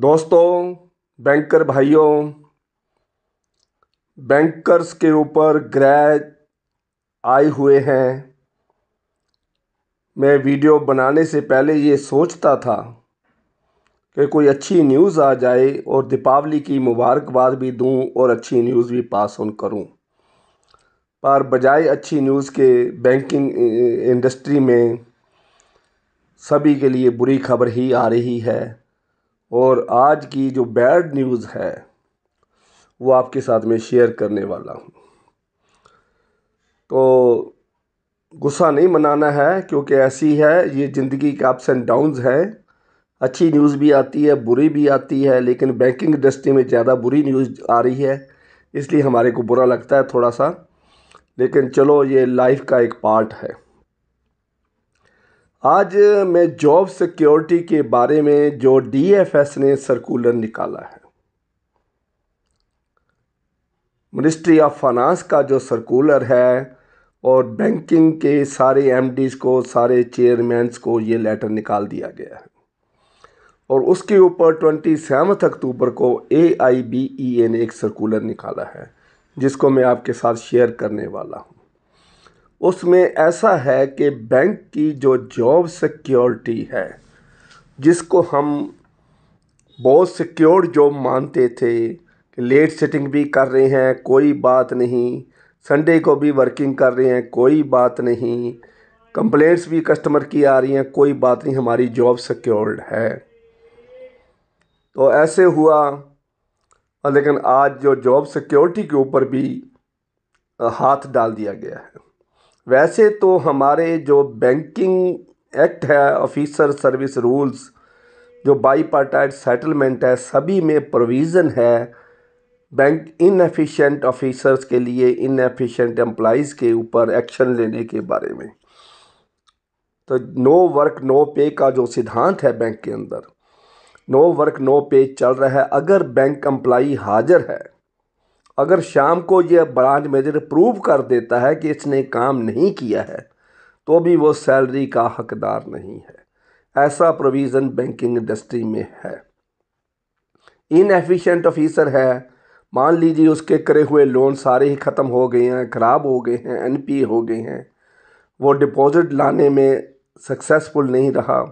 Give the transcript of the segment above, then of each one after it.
दोस्तों बैंकर भाइयों बैंकर्स के ऊपर ग्रह आए हुए हैं मैं वीडियो बनाने से पहले ये सोचता था कि कोई अच्छी न्यूज़ आ जाए और दीपावली की मुबारकबाद भी दूं और अच्छी न्यूज़ भी पास ऑन करूं पर बजाय अच्छी न्यूज़ के बैंकिंग इंडस्ट्री में सभी के लिए बुरी खबर ही आ रही है और आज की जो बैड न्यूज़ है वो आपके साथ में शेयर करने वाला हूँ तो गुस्सा नहीं मनाना है क्योंकि ऐसी है ये ज़िंदगी के अप्स एंड डाउन्स हैं अच्छी न्यूज़ भी आती है बुरी भी आती है लेकिन बैंकिंग इंडस्ट्री में ज़्यादा बुरी न्यूज़ आ रही है इसलिए हमारे को बुरा लगता है थोड़ा सा लेकिन चलो ये लाइफ का एक पार्ट है आज मैं जॉब सिक्योरिटी के बारे में जो डीएफएस ने सर्कुलर निकाला है मिनिस्ट्री ऑफ फाइनेंस का जो सर्कुलर है और बैंकिंग के सारे एमडीज को सारे चेयरमैनस को ये लेटर निकाल दिया गया है और उसके ऊपर ट्वेंटी सेवन्थ अक्टूबर को ए आई बी ई ए ने एक सर्कुलर निकाला है जिसको मैं आपके साथ शेयर करने वाला हूँ उसमें ऐसा है कि बैंक की जो जॉब सिक्योरिटी है जिसको हम बहुत सिक्योर जॉब मानते थे कि लेट सेटिंग भी कर रहे हैं कोई बात नहीं संडे को भी वर्किंग कर रहे हैं कोई बात नहीं कंप्लेंट्स भी कस्टमर की आ रही हैं कोई बात नहीं हमारी जॉब सिक्योर्ड है तो ऐसे हुआ लेकिन आज जो जॉब सिक्योरिटी के ऊपर भी हाथ डाल दिया गया है वैसे तो हमारे जो बैंकिंग एक्ट है ऑफिसर सर्विस रूल्स जो बाई पार्टाइट सेटलमेंट है सभी में प्रोविज़न है बैंक इनएफिशिएंट ऑफिसर्स के लिए इनएफिशिएंट एम्प्लॉज़ के ऊपर एक्शन लेने के बारे में तो नो वर्क नो पे का जो सिद्धांत है बैंक के अंदर नो वर्क नो पे चल रहा है अगर बैंक एम्प्लाई हाजिर है अगर शाम को यह ब्रांच मैनेजर प्रूव कर देता है कि इसने काम नहीं किया है तो भी वो सैलरी का हकदार नहीं है ऐसा प्रोविज़न बैंकिंग इंडस्ट्री में है इनएफिशिएंट ऑफिसर है मान लीजिए उसके करे हुए लोन सारे ही ख़त्म हो गए हैं ख़राब हो गए हैं एनपी हो गए हैं वो डिपॉजिट लाने में सक्सेसफुल नहीं रहा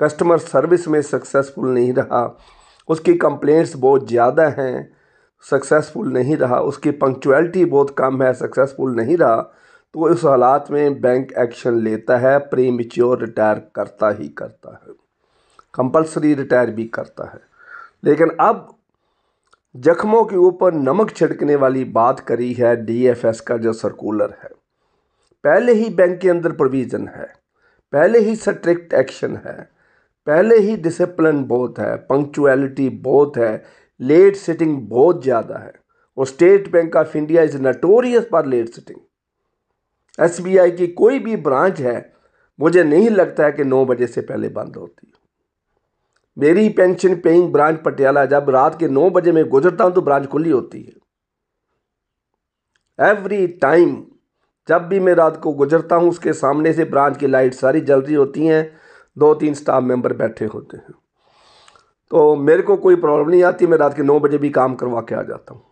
कस्टमर सर्विस में सक्सेसफुल नहीं रहा उसकी कंप्लेंट्स बहुत ज़्यादा हैं सक्सेसफुल नहीं रहा उसकी पंक्चुअलिटी बहुत कम है सक्सेसफुल नहीं रहा तो इस हालात में बैंक एक्शन लेता है प्री रिटायर करता ही करता है कंपलसरी रिटायर भी करता है लेकिन अब जख्मों के ऊपर नमक छिड़कने वाली बात करी है डीएफएस का जो सर्कुलर है पहले ही बैंक के अंदर प्रोविज़न है पहले ही स्ट्रिक्ट एक्शन है पहले ही डिसिप्लिन बहुत है पंक्चुअलिटी बहुत है लेट सिटिंग बहुत ज़्यादा है और State Bank of India is notorious for late sitting SBI की कोई भी ब्रांच है मुझे नहीं लगता है कि नौ बजे से पहले बंद होती है मेरी पेंशन पेइंग ब्रांच पटियाला जब रात के नौ बजे में गुजरता हूँ तो ब्रांच खुली होती है एवरी टाइम जब भी मैं रात को गुजरता हूँ उसके सामने से ब्रांच की लाइट सारी जल रही होती हैं दो तीन स्टाफ मेंबर बैठे होते हैं तो मेरे को कोई प्रॉब्लम नहीं आती मैं रात के नौ बजे भी काम करवा के आ जाता हूँ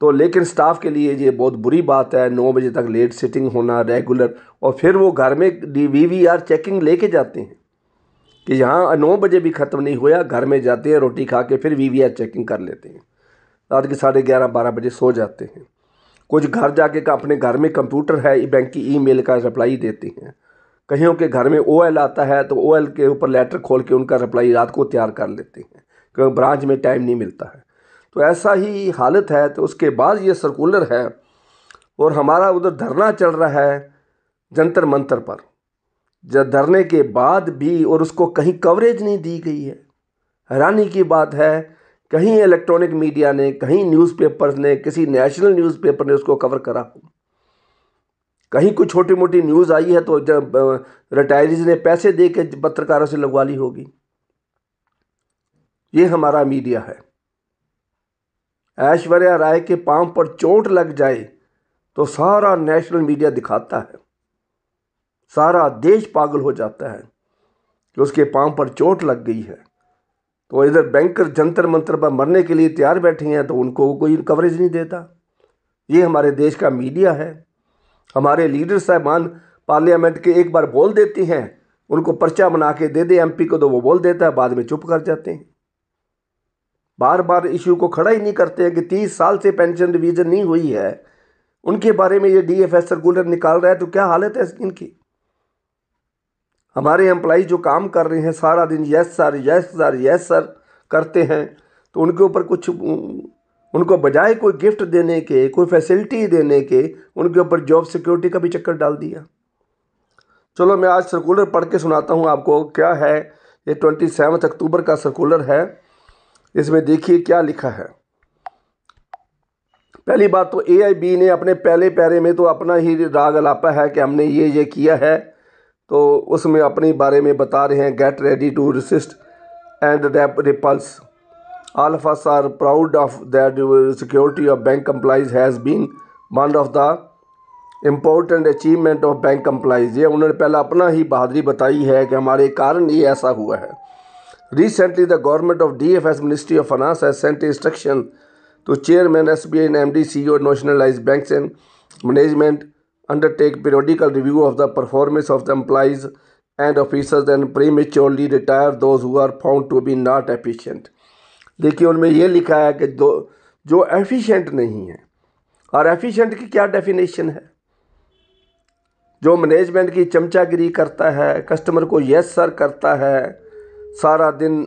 तो लेकिन स्टाफ के लिए ये बहुत बुरी बात है नौ बजे तक लेट सिटिंग होना रेगुलर और फिर वो घर में D V V R checking लेके जाते हैं कि यहाँ नौ बजे भी ख़त्म नहीं हुआ घर में जाते हैं रोटी खा के फिर वी वी आर चेकिंग कर लेते हैं रात के साढ़े ग्यारह बारह बजे सो जाते हैं कुछ घर जाके का अपने घर में कंप्यूटर है बैंक की ई मेल का रिप्लाई देते हैं कहीं के घर में ओ आता है तो ओ के ऊपर लेटर खोल के उनका रिप्लाई रात को तैयार कर लेते हैं क्योंकि ब्रांच में टाइम नहीं मिलता है तो ऐसा ही हालत है तो उसके बाद ये सर्कुलर है और हमारा उधर धरना चल रहा है जंतर मंतर पर जब धरने के बाद भी और उसको कहीं कवरेज नहीं दी गई है हैरानी की बात है कहीं इलेक्ट्रॉनिक मीडिया ने कहीं न्यूज़पेपर्स ने किसी नेशनल न्यूज़पेपर ने उसको कवर करा हो कहीं कोई छोटी मोटी न्यूज़ आई है तो जब रिटायरीज ने पैसे दे के पत्रकारों से लगवा ली होगी ये हमारा मीडिया है ऐश्वर्या राय के पांव पर चोट लग जाए तो सारा नेशनल मीडिया दिखाता है सारा देश पागल हो जाता है कि उसके पांव पर चोट लग गई है तो इधर बैंकर जंतर मंतर पर मरने के लिए तैयार बैठे हैं तो उनको कोई कवरेज नहीं देता ये हमारे देश का मीडिया है हमारे लीडर साहबान पार्लियामेंट के एक बार बोल देते हैं उनको पर्चा बना के दे दे एमपी को तो वो बोल देता है बाद में चुप कर जाते हैं बार बार इशू को खड़ा ही नहीं करते हैं कि तीस साल से पेंशन रिविजन नहीं हुई है उनके बारे में ये डी एफ एस सर्कुलर निकाल रहा है तो क्या हालत है इनकी हमारे एम्प्लाई जो काम कर रहे हैं सारा दिन yes sir yes sir yes sir करते हैं तो उनके ऊपर कुछ उनको बजाय कोई गिफ्ट देने के कोई फैसिलिटी देने के उनके ऊपर जॉब सिक्योरिटी का भी चक्कर डाल दिया चलो मैं आज सर्कुलर पढ़ के सुनाता हूँ आपको क्या है ये ट्वेंटी सेवन्थ अक्टूबर का सर्कुलर है इसमें देखिए क्या लिखा है पहली बात तो ए ने अपने पहले पैरे में तो अपना ही राग अलापा है कि हमने ये ये किया है तो उसमें अपने बारे में बता रहे हैं get ready to resist and repulse all of us are proud of that security of bank employees has been one of the important achievement of bank employees ye unhone pehla apna hi बहादरी batayi hai ki hamare karan ye aisa hua hai recently the government of dfs ministry of finance has sent instruction to chairman sbi and md ceo nationalized banks and management undertake periodical review of the performance of the employees and officers and prematurely retire those who are found to be not efficient. देखिए उनमें यह लिखा है कि दो जो efficient नहीं है और एफिशिएंट की क्या डेफिनेशन है जो मैनेजमेंट की चमचागिरी करता है कस्टमर को यस सर करता है सारा दिन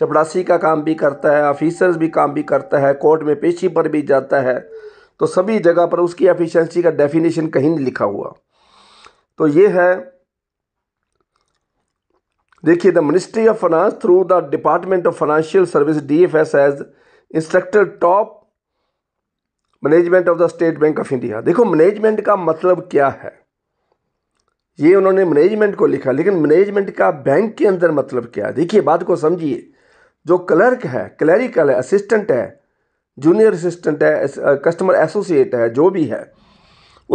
चपड़ासी का काम भी करता है ऑफिसर्स भी काम भी करता है कोर्ट में पेशी पर भी जाता है तो सभी जगह पर उसकी एफिशिएंसी का डेफिनेशन कहीं नहीं लिखा हुआ तो ये है देखिए the ministry of finance through the department of financial service D F S as instructor top management of the State Bank of India देखो मैनेजमेंट का मतलब क्या है ये उन्होंने मैनेजमेंट को लिखा लेकिन मैनेजमेंट का बैंक के अंदर मतलब क्या है देखिए बात को समझिए जो क्लर्क है क्लैरिकल है असिस्टेंट है जूनियर असिस्टेंट है कस्टमर एसोसिएट है जो भी है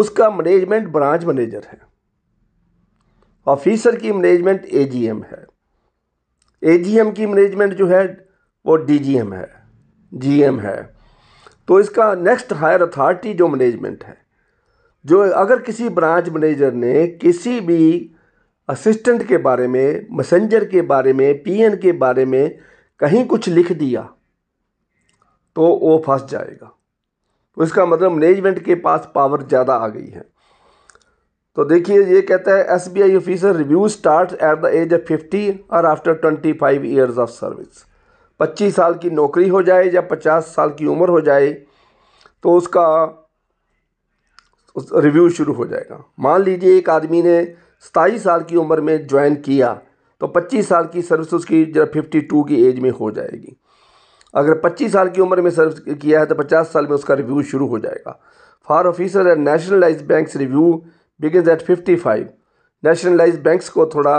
उसका मैनेजमेंट ब्रांच मैनेजर है ऑफिसर की मैनेजमेंट एजीएम है एजीएम की मैनेजमेंट जो है वो डीजीएम है जीएम है तो इसका नेक्स्ट हायर अथॉरिटी जो मैनेजमेंट है जो अगर किसी ब्रांच मैनेजर ने किसी भी असिस्टेंट के बारे में मैसेंजर के बारे में पीएन के बारे में कहीं कुछ लिख दिया तो वो फंस जाएगा तो इसका मतलब मैनेजमेंट के पास पावर ज़्यादा आ गई है तो देखिए ये कहता है S B I officer review start at the age of fifty और after twenty five years of service पच्चीस साल की नौकरी हो जाए या पचास साल की उम्र हो जाए तो उसका उस रिव्यू शुरू हो जाएगा मान लीजिए एक आदमी ने सताईस साल की उम्र में ज्वाइन किया तो पच्चीस साल की सर्विस उसकी जरा फिफ्टी टू की एज में हो जाएगी अगर पच्चीस साल की उम्र में सर्विस किया है तो पचास साल में उसका रिव्यू शुरू हो जाएगा for officer and nationalise bank review begin at 55 nationalise banks को थोड़ा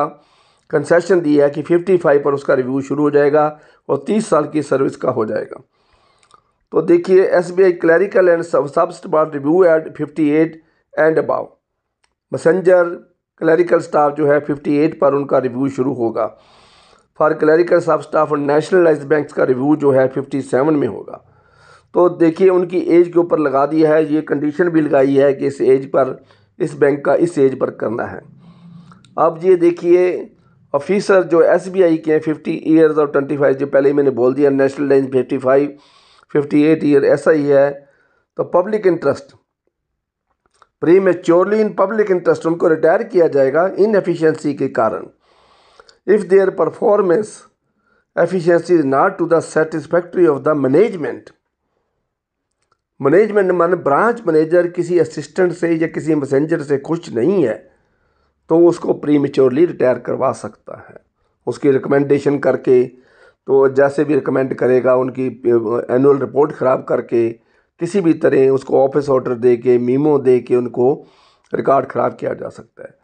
कंसेशन दिया है कि 55 पर उसका रिव्यू शुरू हो जाएगा और 30 साल की सर्विस का हो जाएगा तो देखिए S B I clerical and sub staff review at 58 and above messenger clerical staff जो है 58 पर उनका रिव्यू शुरू होगा फॉर क्लैरिकल सब स्टाफ और नेशनलाइज बैंक्स का रिव्यू जो है 57 में होगा तो देखिए उनकी एज के ऊपर लगा दिया है ये कंडीशन भी लगाई है कि इस एज पर इस बैंक का इस एज पर करना है अब ये देखिए ऑफिसर जो एस बी आई के हैं फिफ्टी ईयर्स और ट्वेंटी फाइव जो पहले ही मैंने बोल दिया national line fifty five fifty eight year ऐसा ही है तो public interest prematurely in public interest उनको रिटायर किया जाएगा इन एफिशियंसी के कारण if their performance efficiency is not to the satisfactory of the management management मान ब्रांच मैनेजर किसी असिस्टेंट से या किसी मैसेंजर से खुश नहीं है तो उसको प्रीमेच्योरली रिटायर करवा सकता है उसकी रिकमेंडेशन करके तो जैसे भी रिकमेंड करेगा उनकी एनुअल रिपोर्ट ख़राब करके किसी भी तरह उसको ऑफिस ऑर्डर दे के मीमो दे के उनको रिकॉर्ड ख़राब किया जा सकता है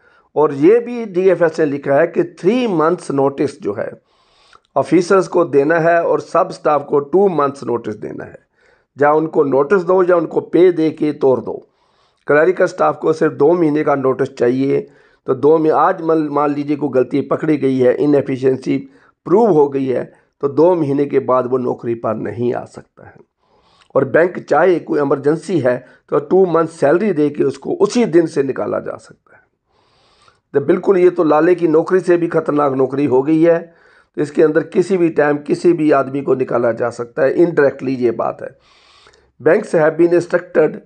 और ये भी डीएफएस ने लिखा है कि थ्री मंथ्स नोटिस जो है ऑफिसर्स को देना है और सब स्टाफ को टू मंथ्स नोटिस देना है या उनको नोटिस दो या उनको पे दे के तोड़ दो क्लरिकल स्टाफ को सिर्फ दो महीने का नोटिस चाहिए तो दो में आज मन मान लीजिए कोई गलती पकड़ी गई है इनएफिशिएंसी प्रूव हो गई है तो दो महीने के बाद वो नौकरी पर नहीं आ सकता है और बैंक चाहे कोई एमरजेंसी है तो टू मंथ सैलरी दे के उसको उसी दिन से निकाला जा सकता है तो बिल्कुल ये तो लाले की नौकरी से भी ख़तरनाक नौकरी हो गई है तो इसके अंदर किसी भी टाइम किसी भी आदमी को निकाला जा सकता है इनडायरेक्टली ये बात है Banks have been instructed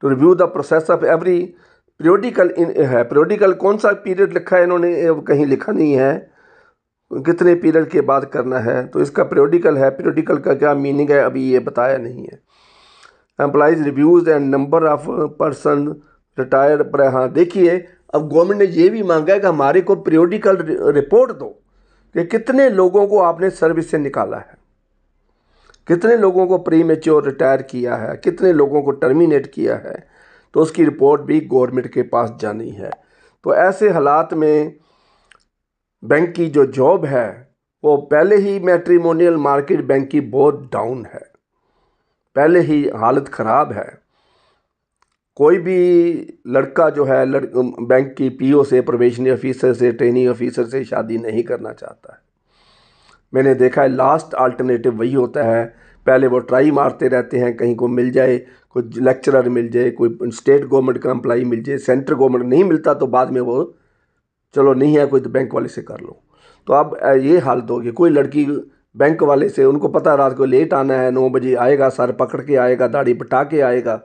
to review the process of every periodical in है eh, periodical कौन सा period लिखा है इन्होंने कहीं लिखा नहीं है कितने पीरियड के बाद करना है तो इसका periodical है periodical का क्या मीनिंग है अभी ये बताया नहीं है employees reviews and number of person retired पर हाँ देखिए अब गवर्नमेंट ने ये भी मांगा है कि हमारे को पीरियोडिकल रिपोर्ट दो कि कितने लोगों को आपने सर्विस से निकाला है कितने लोगों को प्री मेच्योर रिटायर किया है कितने लोगों को टर्मिनेट किया है तो उसकी रिपोर्ट भी गवर्नमेंट के पास जानी है तो ऐसे हालात में बैंक की जो जॉब है वो पहले ही मैट्रीमोनियल मार्केट बैंक की बहुत डाउन है पहले ही हालत ख़राब है कोई भी लड़का जो है लड़ बैंक की पीओ से प्रोबेशनरी ऑफिसर से ट्रेनिंग ऑफिसर से शादी नहीं करना चाहता है मैंने देखा है लास्ट आल्टरनेटिव वही होता है पहले वो ट्राई मारते रहते हैं कहीं को मिल जाए कोई लेक्चरर मिल जाए कोई स्टेट गवर्नमेंट का एम्प्लाई मिल जाए सेंट्रल गवर्नमेंट नहीं मिलता तो बाद में वो चलो नहीं है कोई तो बैंक वाले से कर लो तो अब ये हालत होगी कोई लड़की बैंक वाले से उनको पता रात को लेट आना है नौ बजे आएगा सर पकड़ के आएगा दाढ़ी पटा के आएगा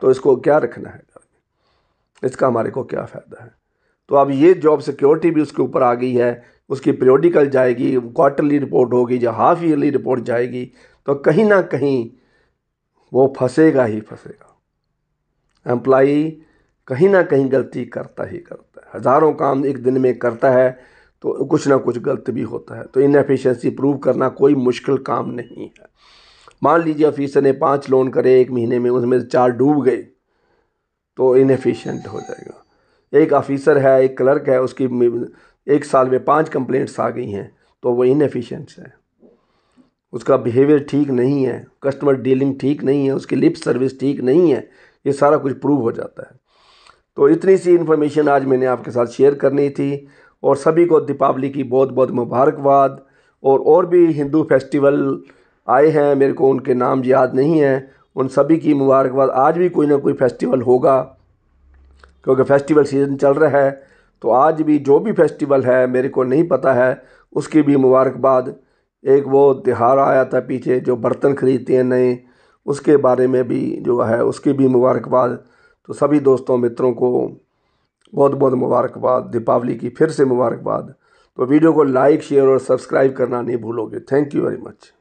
तो इसको क्या रखना है इसका हमारे को क्या फ़ायदा है तो अब ये जॉब सिक्योरिटी भी उसके ऊपर आ गई है उसकी पीरियोडिकल जाएगी क्वार्टरली रिपोर्ट होगी या हाफ ईयरली रिपोर्ट जाएगी तो कहीं ना कहीं वो फंसेगा ही फंसेगा एम्प्लाई कहीं ना कहीं गलती करता ही करता है हज़ारों काम एक दिन में करता है तो कुछ ना कुछ गलत भी होता है तो इनएफिशिएंसी प्रूव करना कोई मुश्किल काम नहीं है मान लीजिए ऑफिसर ने पाँच लोन करे एक महीने में उसमें चार डूब गए तो इनएफिशिएंट हो जाएगा एक ऑफिसर है एक क्लर्क है उसकी एक साल में पाँच कंप्लेंट्स आ गई हैं तो वो इनफिशेंट है उसका बिहेवियर ठीक नहीं है कस्टमर डीलिंग ठीक नहीं है उसकी लिप सर्विस ठीक नहीं है ये सारा कुछ प्रूव हो जाता है तो इतनी सी इन्फॉर्मेशन आज मैंने आपके साथ शेयर करनी थी और सभी को दीपावली की बहुत बहुत मुबारकबाद और और भी हिंदू फेस्टिवल आए हैं मेरे को उनके नाम याद नहीं हैं उन सभी की मुबारकबाद आज भी कोई ना कोई फेस्टिवल होगा क्योंकि फेस्टिवल सीज़न चल रहा है तो आज भी जो भी फेस्टिवल है मेरे को नहीं पता है उसकी भी मुबारकबाद एक वो त्यौहार आया था पीछे जो बर्तन ख़रीदते हैं नए उसके बारे में भी जो है उसकी भी मुबारकबाद तो सभी दोस्तों मित्रों को बहुत बहुत मुबारकबाद दीपावली की फिर से मुबारकबाद तो वीडियो को लाइक शेयर और सब्सक्राइब करना नहीं भूलोगे थैंक यू वेरी मच